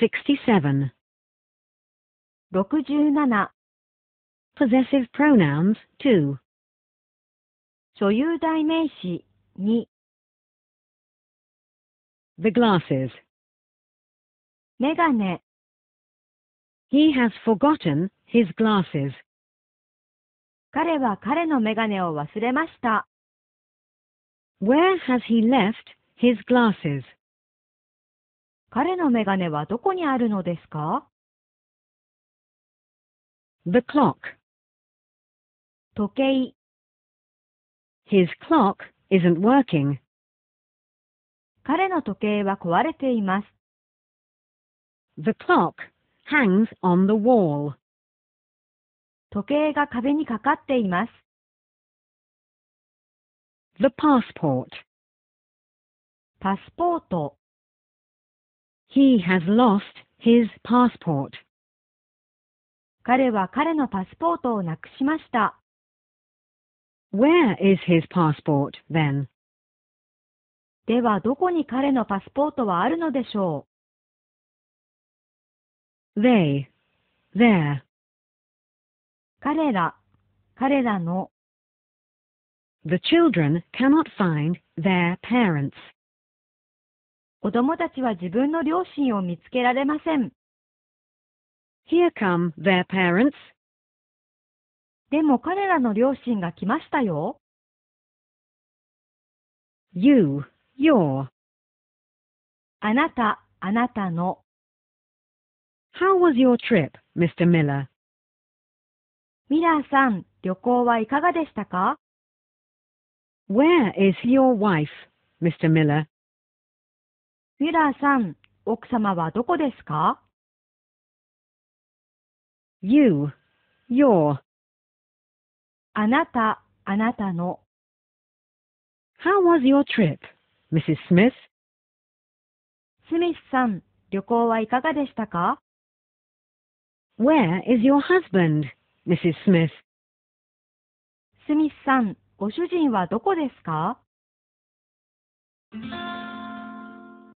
67 Possessive pronouns 所有代名詞2 The glasses メガネ He has forgotten his glasses 彼は彼のメガネを忘れました Where has he left his glasses? 彼のメガネはどこにあるのですか ?The clock 時計 His clock isn't working 彼の時計は壊れています。The clock hangs on the wall 時計が壁にかかっています。The passport パスポート He has lost his passport. 彼は彼のパスポートをなくしました。Where is his passport then? ではどこに彼のパスポートはあるのでしょう ?They, there. 彼ら、彼らの。The children cannot find their parents. 子供たちは自分の両親を見つけられません。Here come their parents. でも彼らの両親が来ましたよ。You, your. あなた、あなたの。How was your trip, Mr. Miller? ミラーさん、旅行はいかがでしたか Where is your wife, Mr. Miller? ヴィラさん、奥様はどこですか ?You, your. あなた、あなたの。How was your trip, Mrs. Smith? スミスさん、旅行はいかがでしたか ?Where is your husband, Mrs. Smith? スミスさん、ご主人はどこですか